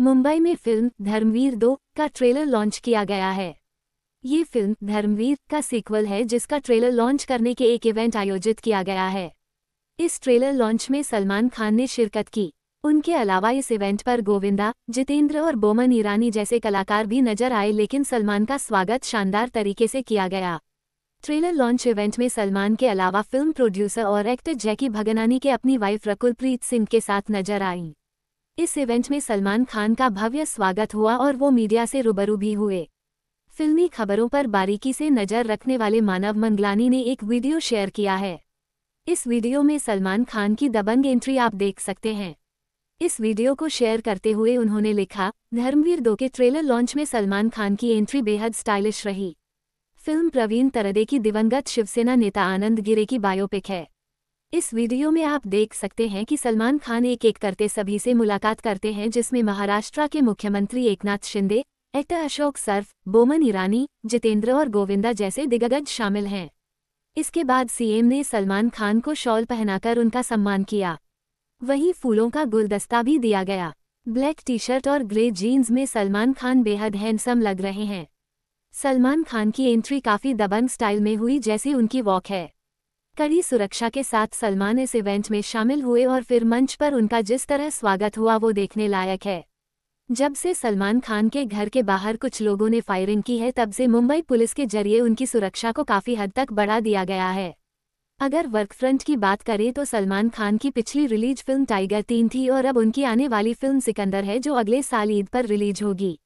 मुंबई में फिल्म धर्मवीर दो का ट्रेलर लॉन्च किया गया है ये फिल्म धर्मवीर का सीक्वल है जिसका ट्रेलर लॉन्च करने के एक इवेंट आयोजित किया गया है इस ट्रेलर लॉन्च में सलमान खान ने शिरकत की उनके अलावा इस इवेंट पर गोविंदा जितेंद्र और बोमन ईरानी जैसे कलाकार भी नजर आए लेकिन सलमान का स्वागत शानदार तरीके से किया गया ट्रेलर लॉन्च इवेंट में सलमान के अलावा फिल्म प्रोड्यूसर और एक्टर जैकी भगनानी के अपनी वाइफ रकुलप्रीत सिंह के साथ नजर आईं इस इवेंट में सलमान खान का भव्य स्वागत हुआ और वो मीडिया से रूबरू भी हुए फिल्मी खबरों पर बारीकी से नज़र रखने वाले मानव मंगलानी ने एक वीडियो शेयर किया है इस वीडियो में सलमान खान की दबंग एंट्री आप देख सकते हैं इस वीडियो को शेयर करते हुए उन्होंने लिखा धर्मवीर दो के ट्रेलर लॉन्च में सलमान खान की एंट्री बेहद स्टाइलिश रही फिल्म प्रवीण तरदे की दिवंगत शिवसेना नेता आनंद गिरे की बायोपिक है इस वीडियो में आप देख सकते हैं कि सलमान खान एक एक करते सभी से मुलाकात करते हैं जिसमें महाराष्ट्र के मुख्यमंत्री एकनाथ शिंदे एक्टर अशोक सर्फ बोमन ईरानी जितेंद्र और गोविंदा जैसे दिग्गज शामिल हैं इसके बाद सीएम ने सलमान खान को शॉल पहनाकर उनका सम्मान किया वहीं फूलों का गुलदस्ता भी दिया गया ब्लैक टी शर्ट और ग्रे जीन्स में सलमान खान बेहद हैंडसम लग रहे हैं सलमान खान की एंट्री काफ़ी दबंग स्टाइल में हुई जैसी उनकी वॉक है कड़ी सुरक्षा के साथ सलमान इस इवेंट में शामिल हुए और फिर मंच पर उनका जिस तरह स्वागत हुआ वो देखने लायक है जब से सलमान खान के घर के बाहर कुछ लोगों ने फायरिंग की है तब से मुंबई पुलिस के जरिए उनकी सुरक्षा को काफ़ी हद तक बढ़ा दिया गया है अगर वर्क फ्रंट की बात करें तो सलमान खान की पिछली रिलीज फिल्म टाइगर तीन थी और अब उनकी आने वाली फिल्म सिकंदर है जो अगले साल ईद पर रिलीज होगी